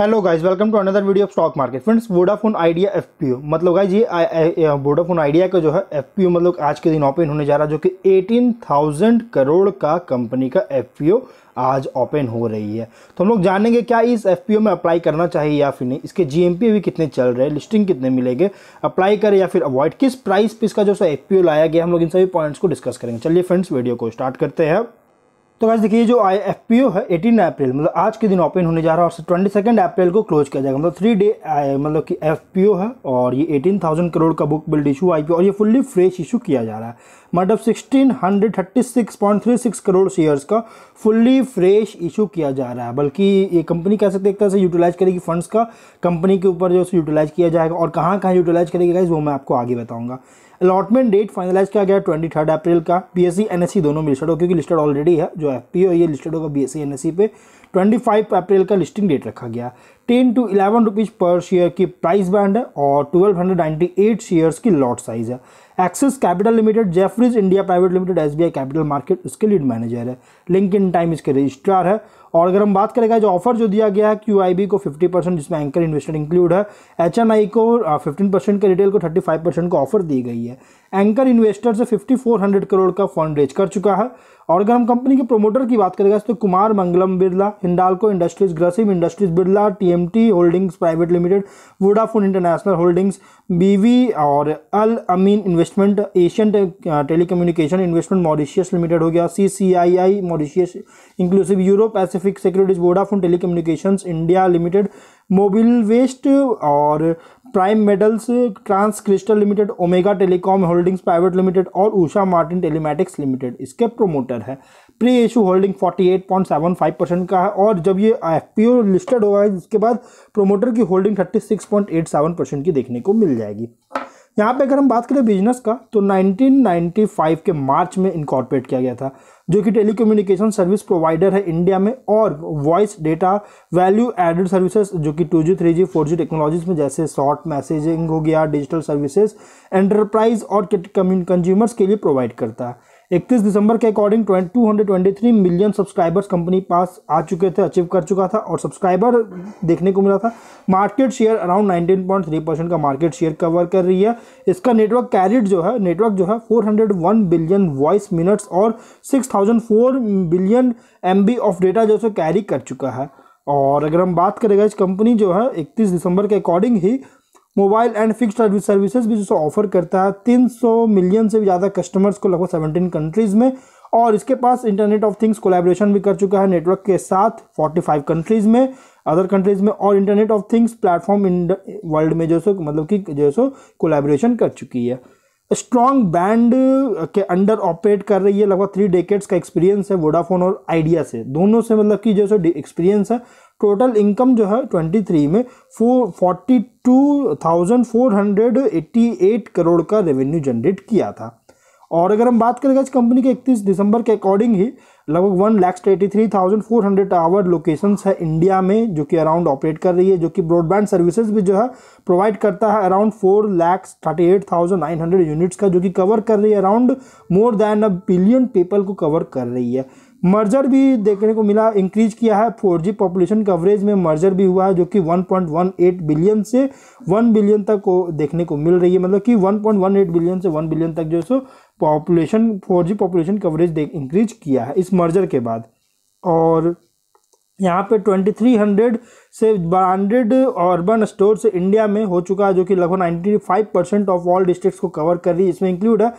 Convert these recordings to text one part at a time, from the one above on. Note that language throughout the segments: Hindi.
hello guys welcome to another video of stock market friends Vodafone Idea F P O मतलब गाइस ये वोडाफोन आइडिया का जो है एफ पी ओ मतलब आज के दिन ओपन होने जा रहा है जो कि 18,000 करोड़ का कंपनी का एफ पी ओ आज ओपन हो रही है तो हम लोग जानेंगे क्या इस एफ पी ओ में अप्लाई करना चाहिए या फिर नहीं इसके जी अभी कितने चल रहे हैं लिस्टिंग कितने मिलेंगे अप्लाई करें या फिर अवॉइड किस प्राइस पे इसका जो सो एफ पी ओ लाया गया हम लोग इन सभी पॉइंट्स को डिस्कस करेंगे चलिए फ्रेंड्स वीडियो को स्टार्ट करते हैं तो वैसे देखिए जो आई एफ पी ओ है एटीन अप्रैल मतलब आज के दिन ओपन होने जा रहा है और ट्वेंटी सेकेंड अप्रैल को क्लोज किया जाएगा मतलब थ्री डे मतलब कि एफ पी ओ है और ये एटीन थाउजेंड करोड़ का book build issue I P और ये फुल्ली फ्रेश इशू किया जा रहा है मतलब sixteen hundred thirty six point three six crore shares का फुल्ली फ्रेश इशू किया जा रहा है बल्कि ये कंपनी कह सकते एक तरह से यूटिलाइज करेगी फंड्स का कंपनी के ऊपर जो है यूटिलाइज किया जाएगा और कहाँ कहाँ यूटिलाइज करेगी गाइज वो मैं आपको आगे बताऊँगा अलॉटमेंट डेट फाइनलाइज किया गया ट्वेंटी थर्ड अप्रैल का B S E N S E दोनों में लिस्टेड हो क्योंकि लिस्टेड ऑलरेडी है जो एफ पी ये लिस्टेड होगा B S E N S E पे ट्वेंटी फाइव अप्रैल का लिस्टिंग डेट रखा गया ten to eleven rupees per share की प्राइस बैंड है और twelve hundred ninety eight shares की लॉट साइज है Axis Capital Limited Jefferies India Private Limited S B I capital market उसके लीड मैनेजर है लिंक इन टाइम इसके रजिस्ट्रार है और अगर हम बात करेंगे जो ऑफर जो दिया गया है क्यू को फिफ्टी परसेंट जिसमें एंकर इन्वेस्टर इंक्लूड है एच को फिफ्टीन परसेंट के रिटेल को थर्टी फाइव परसेंट का ऑफर दी गई है एंकर इन्वेस्टर से फिफ्टी फोर हंड्रेड करोड़ का फंड रेज कर चुका है और अगर हम कंपनी के प्रोमोटर की बात करेंगे तो Kumar Mangalam Birla Hindalco Industries Grasim Industries Birla TMT Holdings Private Limited Vodafone International Holdings BV और Al Amin Investment Asian Tele Investment Mauritius Limited हो गया C C I I Mauritius inclusive Europe Asia Pacific Securities Vodafone Telecommunications India Limited Mobilvest वेस्ट और Prime Metals Trans Crystal Limited Omega Telecom Holdings Private Limited और उषा मार्टिन टेलीमेटिक्स लिमिटेड इसके प्रोमोटर है प्री इशू होल्डिंग 48.75 परसेंट का है और जब ये एफ लिस्टेड होगा इसके बाद प्रोमोटर की होल्डिंग 36.87 परसेंट की देखने को मिल जाएगी यहाँ पे अगर हम बात करें बिजनेस का तो 1995 के मार्च में इनकॉर्पोरेट किया गया था जो कि टेली सर्विस प्रोवाइडर है इंडिया में और voice data value added services जो कि two G three G four G technologies में जैसे शॉर्ट मैसेजिंग हो गया डिजिटल सर्विसेज एंटरप्राइज और कंज्यूमर्स के लिए प्रोवाइड करता है इकतीस दिसंबर के according to hundred million subscribers company पास आ चुके थे अचीव कर चुका था और सब्सक्राइबर देखने को मिला था मार्केट शेयर अराउंड 19.3 परसेंट का मार्केट शेयर कवर कर रही है इसका नेटवर्क कैरिड जो है नेटवर्क जो है 401 बिलियन वॉइस मिनट्स और 6004 बिलियन एम ऑफ डेटा जो है कैरी कर चुका है और अगर हम बात करेंगे इस कंपनी जो है इकतीस दिसंबर के अकॉर्डिंग ही mobile and fix service services भी जो ऑफर करता है 300 मिलियन से भी ज़्यादा कस्टमर्स को लगभग 17 कंट्रीज़ में और इसके पास इंटरनेट ऑफ थिंग्स कोलैबोरेशन भी कर चुका है नेटवर्क के साथ 45 कंट्रीज़ में अदर कंट्रीज़ में और internet of things platform in world में जो सो मतलब कि जो सो कोलेबोरेशन कर चुकी है स्ट्रॉन्ग बैंड के अंडर ऑपरेट कर रही है लगभग थ्री डेकेट्स का एक्सपीरियंस है वोडाफोन और आइडिया से दोनों से मतलब कि जो सो एक्सपीरियंस है टोटल इनकम जो है ट्वेंटी थ्री में four forty two thousand four hundred eighty eight crore का रेवेन्यू जनरेट किया था और अगर हम बात करेंगे इस कंपनी के इकतीस दिसंबर के अकॉर्डिंग ही लगभग one lakhs eighty three thousand four hundred our locations है इंडिया में जो कि अराउंड ऑपरेट कर रही है जो कि ब्रॉडबैंड सर्विसेज भी जो है प्रोवाइड करता है around four lakhs thirty eight thousand nine hundred units का जो कि कवर कर रही है around more than a billion people को कवर कर रही है मर्जर भी देखने को मिला इंक्रीज किया है 4G पॉपुलेशन कवरेज में मर्जर भी हुआ है जो कि 1.18 बिलियन से 1 बिलियन तक को देखने को मिल रही है मतलब कि 1.18 बिलियन से 1 बिलियन तक जो सो population four G population coverage देख इंक्रीज किया है इस मर्जर के बाद और यहाँ पे 2300 से ब्रांडेड अर्बन स्टोर से इंडिया में हो चुका है जो कि लगभग 95 परसेंट ऑफ ऑल डिस्ट्रिक्ट्स को कवर कर रही है इसमें इंक्लूड है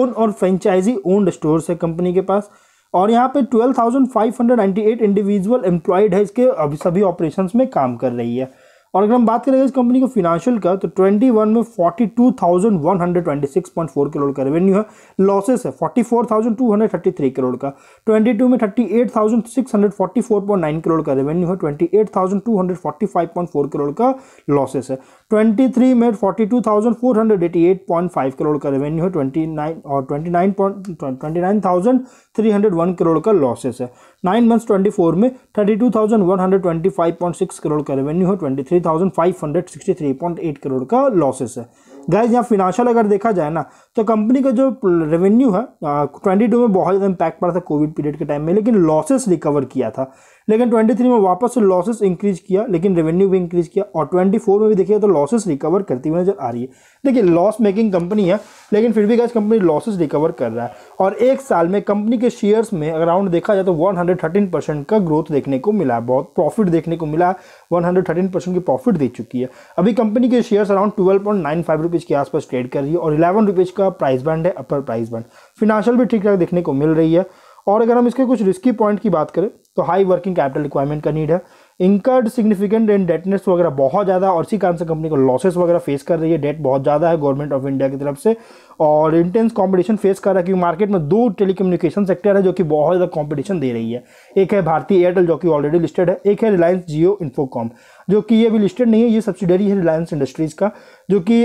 ओन और फ्रेंचाइजी ओन्ड स्टोर्स है कंपनी के पास और यहाँ पे 12,598 इंडिविजुअल एम्प्लॉयड है इसके अभी सभी ऑपरेशंस में काम कर रही है और अगर हम बात करेंगे इस कंपनी को फिनेंशियल का तो 21 में 42,126.4 करोड़ का रेवेन्यू है लॉसेस है 44,233 करोड़ का 22 में 38,644.9 करोड़ का रेवेन्यू है 28,245.4 करोड़ का लॉसेस है 23 में 42,488.5 करोड़ का रेवेन्यू है 29 और 29.29,301 करोड़ का लॉसेस है नाइन मंथ्स 24 में 32,125.6 करोड़ का रेवेन्यू है 23 13,563.8 करोड़ का लॉसेस है गाइज यहाँ फिनांशियल अगर देखा जाए ना तो कंपनी का जो रेवेन्यू है ट्वेंटी टू में बहुत ज़्यादा इम्पैक्ट पड़ा था कोविड पीरियड के टाइम में लेकिन लॉसेस रिकवर किया था लेकिन 23 में वापस से लॉसेस इंक्रीज किया लेकिन रेवेन्यू भी इंक्रीज किया और 24 में भी देखिए तो लॉसेस रिकवर करती हुई नजर आ रही है देखिए लॉस मेकिंग कंपनी है लेकिन फिर भी गैस कंपनी लॉसेस रिकवर कर रहा है और एक साल में कंपनी के शेयर्स में अराउंड देखा जाए तो 113 परसेंट का ग्रोथ देखने को मिला है बहुत प्रॉफिट देखने को मिला है वन परसेंट की प्रॉफिट दे चुकी है अभी कंपनी के shares around twelve point nine five rupees के आसपास ट्रेड कर रही है और इलेवन रुपीज़ का प्राइस बैंड है अपर प्राइस बैंड फिनेंशियल भी ठीक ठाक देखने को मिल रही है और अगर हम इसके कुछ रिस्की पॉइंट की बात करें तो हाई वर्किंग कैपिटल रिक्वायरमेंट का नीड है इंकर्ड सिग्निफिकेंट इन डेटनेस वगैरह बहुत ज़्यादा और इसी कारण से कंपनी को लॉसेस वगैरह फेस कर रही है डेट बहुत ज़्यादा है गवर्नमेंट ऑफ इंडिया की तरफ से और इंटेंस कंपटीशन फेस कर रहा है क्योंकि मार्केट में दो टेलीकम्युनिकेशन सेक्टर है जो कि बहुत ज़्यादा कंपटीशन दे रही है एक है भारतीय एयरटेल जो कि ऑलरेडी लिस्टेड है एक है रिलायंस जियो इन्फोकॉम जो कि ये भी लिस्टेड नहीं है ये सब्सिडरी है रिलायंस इंडस्ट्रीज़ का जो कि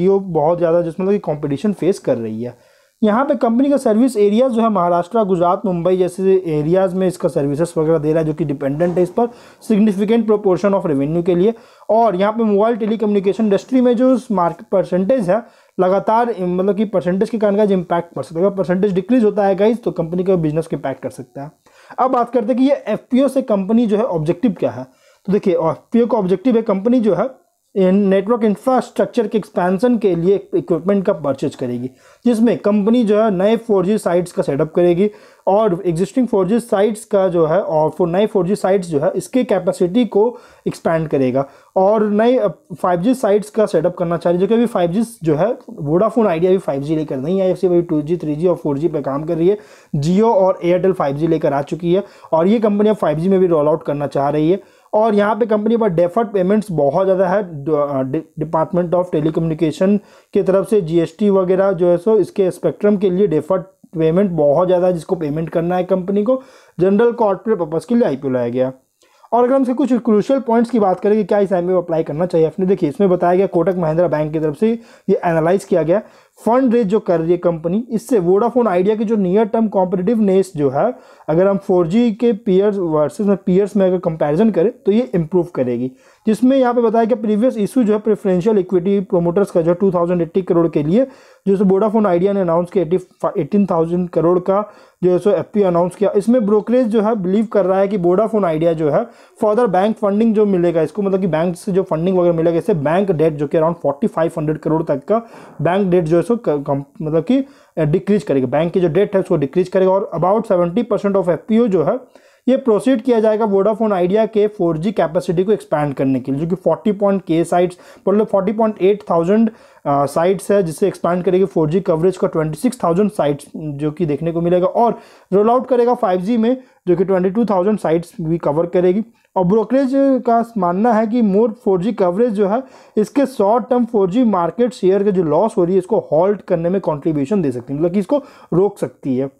जियो बहुत ज़्यादा जिसमें मतलब कि कॉम्पिटिशन फेस कर रही है यहाँ पे कंपनी का सर्विस एरिया जो है महाराष्ट्र गुजरात मुंबई जैसे एरियाज़ में इसका सर्विसेज वगैरह दे रहा है जो कि डिपेंडेंट है इस पर सिग्निफिकेंट प्रोपोर्शन ऑफ रेवेन्यू के लिए और यहाँ पे मोबाइल टेलीकम्युनिकेशन इंडस्ट्री में जो मार्केट परसेंटेज है लगातार मतलब कि परसेंटेज के कारण का इम्पैक्ट पड़ सकता है अगर परसेंटेज डिक्रीज होता है गाइज तो कंपनी का बिजनेस को इम्पैक्ट कर सकता है अब बात करते हैं कि ये एफ से कंपनी जो है ऑब्जेक्टिव क्या है तो देखिए एफ का ऑब्जेक्टिव है कंपनी जो है नेटवर्क इंफ्रास्ट्रक्चर के एक्सपेंशन के लिए इक्विपमेंट का परचेज करेगी जिसमें कंपनी जो है नए फोर साइट्स का सेटअप करेगी और एग्जिस्टिंग फोर साइट्स का जो है और फोर नए फोर साइट्स जो है इसके कैपेसिटी को एक्सपैंड करेगा और नए फाइव साइट्स का सेटअप करना चाह रही है जो कि अभी फाइव जो है वोडाफोन आइडिया भी फाइव लेकर नहीं आई ऐसे वही टू जी थ्री जी और फोर जी पर काम कर रही है जियो और एयरटेल फाइव लेकर आ चुकी है और ये कंपनी अब फाइव में भी रोल आउट करना चाह रही है और यहाँ पे कंपनी पर डेफर्ड पेमेंट्स बहुत ज़्यादा है डिपार्टमेंट ऑफ कम्युनिकेशन की तरफ से जीएसटी वगैरह जो है सो इसके स्पेक्ट्रम के लिए डेफर्ड पेमेंट बहुत ज़्यादा है जिसको पेमेंट करना है कंपनी को जनरल कॉर्पोरेट पर्पज़ के लिए आई लाया गया और अगर हमसे कुछ क्रूशियल पॉइंट्स की बात करें कि क्या इस आई अप्लाई करना चाहिए अपने देखिए इसमें बताया गया कोटक महिंद्रा बैंक की तरफ से ये एनालाइज किया गया फंड रेज जो कर रही है कंपनी इससे वोडाफोन आइडिया की जो नियर टर्म कॉम्पिटिटिवनेस जो है अगर हम 4G के पीयर्स वर्सेस में पीयर्स में अगर कंपैरिजन करें तो ये इम्प्रूव करेगी जिसमें यहाँ पे बताया कि प्रीवियस इशू जो है प्रेफरेंशियल इक्विटी प्रोमोटर्स का जो है टू करोड़ के लिए जो वोडाफोन आइडिया ने अनाउंस किया एट्टी करोड़ का जो है सो एफ पी अनाउंस किया इसमें ब्रोकरेज जो है बिलीव कर रहा है कि वोडाफोन आइडिया जो है फर्दर बैंक फंडिंग जो मिलेगा इसको मतलब कि बैंक से जो फंडिंग वगैरह मिलेगा इससे बैंक डेट जो कि around forty five hundred crore तक का बैंक डेट जो है सो मतलब कि डिक्रीज करेगा बैंक की जो डेट है उसको डिक्रीज करेगा और about seventy percent of F P O जो है ये प्रोसीड किया जाएगा वोडाफोन आइडिया के 4G कैपेसिटी को एक्सपैंड करने के लिए जो कि फोर्टी पॉइंट के साइट्स मतलब forty point eight thousand sites है जिससे एक्सपैंड करेगी फोर कवरेज का ट्वेंटी साइट्स जो कि देखने को मिलेगा और रोल आउट करेगा फाइव में जो कि ट्वेंटी साइट्स भी कवर करेगी और ब्रोकरेज का मानना है कि मोर 4G कवरेज जो है इसके short term 4G market share के जो लॉस हो रही है इसको हॉल्ट करने में कंट्रीब्यूशन दे सकती है मतलब कि इसको रोक सकती है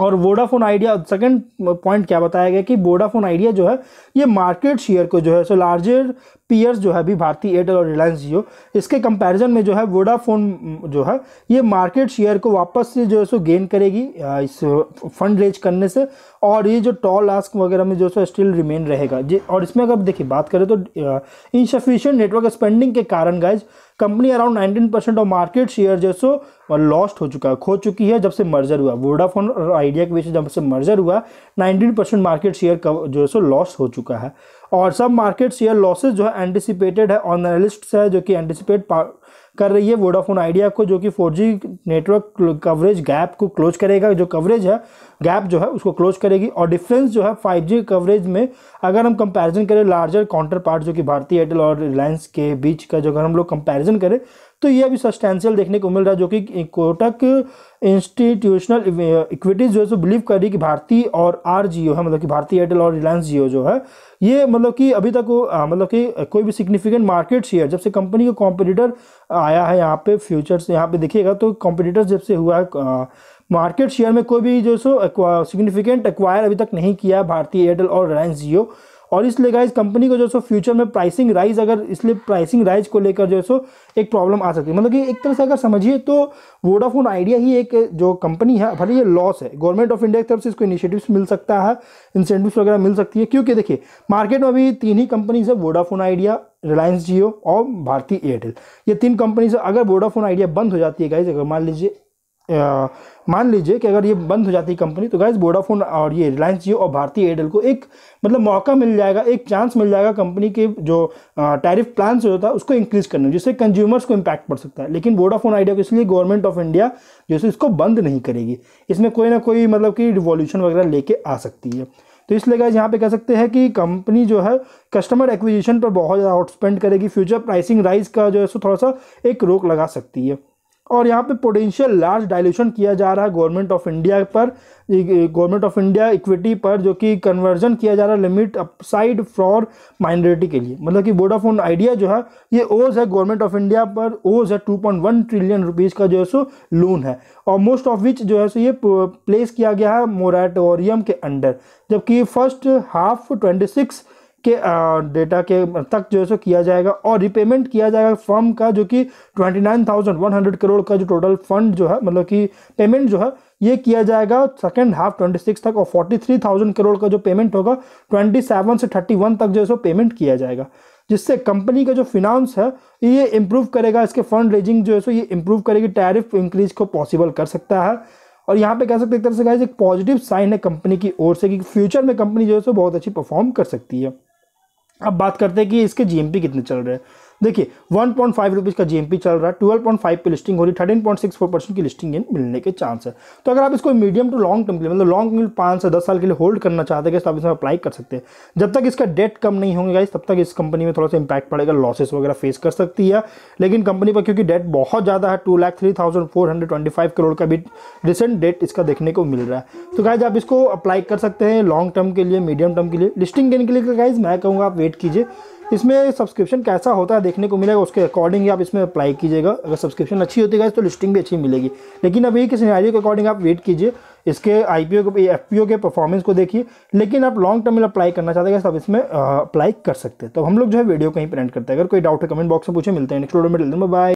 और वोडाफोन आइडिया सेकंड पॉइंट क्या बताया गया कि वोडाफोन आइडिया जो है ये मार्केट शेयर को जो है सो लार्जर पीयर्स जो है अभी भारतीय एयरटेल और रिलायंस जियो इसके कंपैरिजन में जो है वोडाफोन जो है ये मार्केट शेयर को वापस से जो है सो गेन करेगी इस फंड रेज करने से और ये जो टॉल आस्क वगैरह में जो सो स्टिल रिमेन रहेगा जी और इसमें अगर देखिए बात करें तो इनसफिशियंट नेटवर्क स्पेंडिंग के कारण guys company around nineteen percent of market share जो सो लॉस्ट हो चुका है खो चुकी है जब से मर्जर हुआ वोडाफोन और आइडिया के बीच जब से मर्जर हुआ नाइनटीन परसेंट मार्केट शेयर जो है सो लॉस हो चुका है और सब मार्केट्स ये लॉसेज जो है एंटिसिपेटेड है ऑन एनालिस्ट है जो कि एंटिसिपेट कर रही है वोडाफोन आइडिया को जो कि 4G नेटवर्क कवरेज गैप को क्लोज करेगा जो कवरेज है गैप जो है उसको क्लोज करेगी और डिफरेंस जो है फाइव कवरेज में अगर हम कंपैरिजन करें लार्जर काउंटर पार्ट जो कि भारतीय एयरटेल और रिलायंस के बीच का जो अगर हम लोग कंपैरिजन करें तो ये अभी सस्टेंशियल देखने को मिल रहा है जो कि कोटक इंस्टीट्यूशनल इक्विटीज जो है सो बिलीव कर रही कि भारतीय और आर जियो है मतलब कि भारतीय एयरटेल और रिलायंस जियो जो है ये मतलब कि अभी तक वो मतलब कि कोई भी सिग्निफिकेंट मार्केट शेयर जब से कंपनी का कॉम्पिटिटर आया है यहाँ पे फ्यूचर्स यहाँ पे देखिएगा तो कॉम्पिटिटर जब से हुआ है मार्केट शेयर में कोई भी जो सो सिग्निफिकेंट एक्वायर अभी तक नहीं किया है भारतीय एयरटेल और रिलायंस जियो और इसलिए गाइज कंपनी को जो सो फ्यूचर में प्राइसिंग राइज अगर इसलिए प्राइसिंग राइज को लेकर जो सो एक प्रॉब्लम आ सकती है मतलब कि एक तरह से अगर समझिए तो वोडाफोन आइडिया ही एक जो कंपनी है भले ये लॉस है गवर्नमेंट ऑफ इंडिया की तरफ से इसको इनिशिएटिव्स मिल सकता है इंसेंटिव्स वगैरह मिल सकती है क्योंकि देखिए मार्केट में अभी तीन ही कंपनीज है वोडाफोन आइडिया रिलायंस जियो और भारतीय एयरटेल ये तीन कंपनीज अगर वोडाफोन आइडिया बंद हो जाती है गाइज अगर मान लीजिए मान लीजिए कि अगर ये बंद हो जाती कंपनी तो गाइज वोडाफोन और ये रिलायंस जियो और भारतीय एयरटेल को एक मतलब मौका मिल जाएगा एक चांस मिल जाएगा कंपनी के जो टैरिफ प्लान से होता है उसको इंक्रीज करने जिससे कंज्यूमर्स को इम्पैक्ट पड़ सकता है लेकिन वोडाफोन आइडिया को इसलिए गवर्नमेंट ऑफ इंडिया जो है इसको बंद नहीं करेगी इसमें कोई ना कोई मतलब कि रिवॉल्यूशन वगैरह लेके आ सकती है तो इसलिए गाइज यहाँ पे कह सकते हैं कि कंपनी जो है कस्टमर एक्विजिशन पर बहुत ज़्यादा आउटस्पेंड करेगी फ्यूचर प्राइसिंग राइज का जो है सो थोड़ा सा एक रोक लगा सकती है और यहाँ पे पोटेंशियल लार्ज डायल्यूशन किया जा रहा है गवर्नमेंट ऑफ इंडिया पर गवर्नमेंट ऑफ इंडिया इक्विटी पर जो कि कन्वर्जन किया जा रहा है लिमिट अपसाइड फॉर माइनॉरिटी के लिए मतलब कि वोडाफोन आइडिया जो है ये ओज है गवर्नमेंट ऑफ इंडिया पर ओज है 2.1 ट्रिलियन रुपीज़ का जो है सो लोन है और मोस्ट ऑफ विच जो है सो ये प्लेस किया गया है मोराटोरियम के अंडर जबकि फर्स्ट हाफ ट्वेंटी सिक्स के डेटा के तक जो है सो किया जाएगा और रिपेमेंट किया जाएगा फर्म का जो कि twenty nine thousand one hundred crore का जो टोटल फंड जो है मतलब कि पेमेंट जो है ये किया जाएगा सेकेंड हाफ ट्वेंटी सिक्स तक और फोर्टी थ्री थाउजेंड करोड़ का जो पेमेंट होगा ट्वेंटी सेवन से थर्टी वन तक जो है सो पेमेंट किया जाएगा जिससे कंपनी का जो फिनांस है ये इम्प्रूव करेगा इसके फंड रेजिंग जो है सो ये इम्प्रूव करेगी टैरिफ इंक्रीज को पॉसिबल कर सकता है और यहाँ पे कह सकते हैं एक तरह से गाइज एक पॉजिटिव साइन है कंपनी की ओर से कि फ्यूचर में कंपनी जो है सो बहुत अच्छी परफॉर्म कर सकती है अब बात करते हैं कि इसके जीएमपी कितने चल रहे हैं देखिए वन पॉइंट फाइव रुपीज़ का जीएमपी चल रहा है ट्वेल्व पॉइंट फाइव पे लिस्टिंग हो रही है thirteen point six four percent की लिस्टिंग गेन मिलने के चांस है तो अगर आप इसको मीडियम टू लॉन्ग टर्म के लिए मतलब लॉन्ग टर्म पाँच से दस साल के लिए होल्ड करना चाहते हैं तो आप इसमें अप्लाई कर सकते हैं जब तक इसका डेट कम नहीं होंगे गाइस तब तक इस कंपनी में थोड़ा सा इंपैक्ट पड़ेगा लॉसेस वगैरह फेस कर सकती है लेकिन कंपनी पर क्योंकि डेट बहुत ज़्यादा है two lakh three thousand four hundred twenty five crore का भी रिसेंट डेट इसका देखने को मिल रहा है तो गाइज आप इसको अप्लाई कर सकते हैं लॉन्ग टर्म के लिए मीडियम टर्म के लिए लिस्टिंग गेन के लिए गाइज मैं कहूँगा आप वेट कीजिए इसमें सब्सक्रिप्शन कैसा होता है देखने को मिलेगा उसके अकॉर्डिंग ही आप इसमें अप्लाई कीजिएगा अगर सब्सक्रिप्शन अच्छी होती है तो लिस्टिंग भी अच्छी मिलेगी लेकिन अभी किस सिनेरियो के अकॉर्डिंग आप वेट कीजिए इसके आई पी के एफ के परफॉर्मेंस को देखिए लेकिन आप लॉन्ग टर्म में अप्लाई करना चाहते हैं तो आप इसमें अप्लाई कर सकते हैं तो हम लोग जो है वीडियो कहीं प्रिंट करते हैं अगर कोई डाउट है कमेंट बॉक्स में पूछे मिलते हैं नेक्स्ट वीडियो में बाय